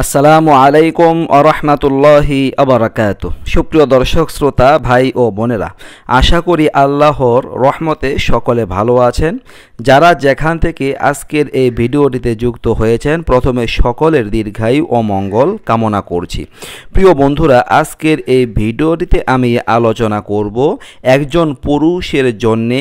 আসসালামু আলাইকুম আরহামাতুল্লাহি আবরাকাত সুপ্রিয় দর্শক শ্রোতা ভাই ও বোনেরা আশা করি আল্লাহর রহমতে সকলে ভালো আছেন যারা যেখান থেকে আজকের এই ভিডিওটিতে যুক্ত হয়েছেন প্রথমে সকলের দীর্ঘায়ু ও মঙ্গল কামনা করছি প্রিয় বন্ধুরা আজকের এই ভিডিওটিতে আমি আলোচনা করব একজন পুরুষের জন্যে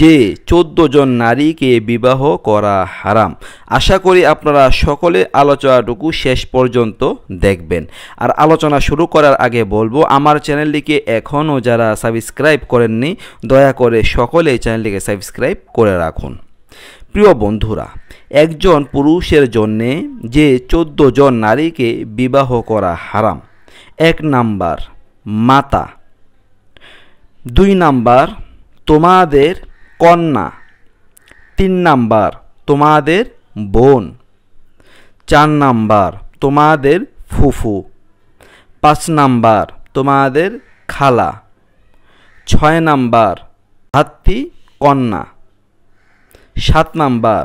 যে চোদ্দ জন নারীকে বিবাহ করা হারাম আশা করি আপনারা সকলে আলোচনাটুকু শেষ শেষ পর্যন্ত দেখবেন আর আলোচনা শুরু করার আগে বলবো আমার চ্যানেলটিকে এখনও যারা সাবস্ক্রাইব করেননি দয়া করে সকলে এই চ্যানেলটিকে সাবস্ক্রাইব করে রাখুন প্রিয় বন্ধুরা একজন পুরুষের জন্যে যে চোদ্দ জন নারীকে বিবাহ করা হারাম এক নাম্বার মাতা দুই নাম্বার তোমাদের কন্যা তিন নাম্বার তোমাদের বোন চার নাম্বার তোমাদের ফুফু পাঁচ নাম্বার তোমাদের খালা ছয় নাম্বার হাতি কন্যা সাত নাম্বার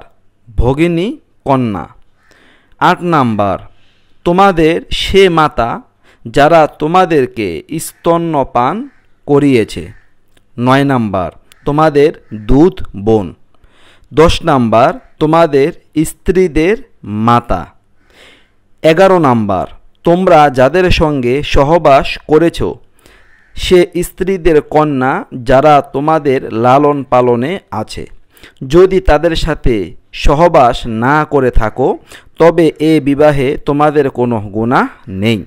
ভগিনী কন্যা আট নাম্বার তোমাদের সে মাতা যারা তোমাদেরকে স্তন্যপান করিয়েছে নয় নাম্বার তোমাদের দুধ বোন দশ নাম্বার তোমাদের স্ত্রীদের মাতা এগারো নাম্বার তোমরা যাদের সঙ্গে সহবাস করেছ সে স্ত্রীদের কন্যা যারা তোমাদের লালন পালনে আছে যদি তাদের সাথে সহবাস না করে থাকো তবে এ বিবাহে তোমাদের কোনো গুণা নেই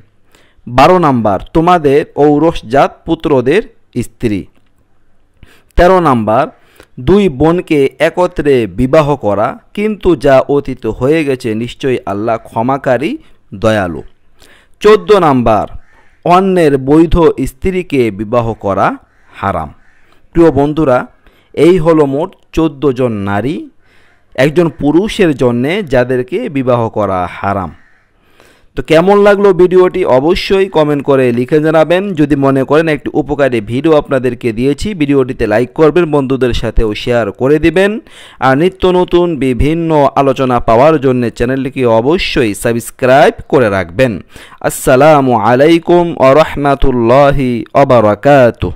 বারো নাম্বার তোমাদের ঔরসজাত পুত্রদের স্ত্রী তেরো নাম্বার দুই বোনকে একত্রে বিবাহ করা কিন্তু যা অতীত হয়ে গেছে নিশ্চয়ই আল্লাহ ক্ষমাকারী দয়ালু চোদ্দ নাম্বার অন্যের বৈধ স্ত্রীকে বিবাহ করা হারাম প্রিয় বন্ধুরা এই হলো মোট চোদ্দ জন নারী একজন পুরুষের জন্যে যাদেরকে বিবাহ করা হারাম তো কেমন লাগলো ভিডিওটি অবশ্যই কমেন্ট করে লিখে জানাবেন যদি মনে করেন একটি উপকারী ভিডিও আপনাদেরকে দিয়েছি ভিডিওটিতে লাইক করবেন বন্ধুদের সাথেও শেয়ার করে দিবেন আর নিত্য নতুন বিভিন্ন আলোচনা পাওয়ার জন্য চ্যানেলটিকে অবশ্যই সাবস্ক্রাইব করে রাখবেন আসসালামু আলাইকুম আ রহমাতুল্লাহি অবরাকাতু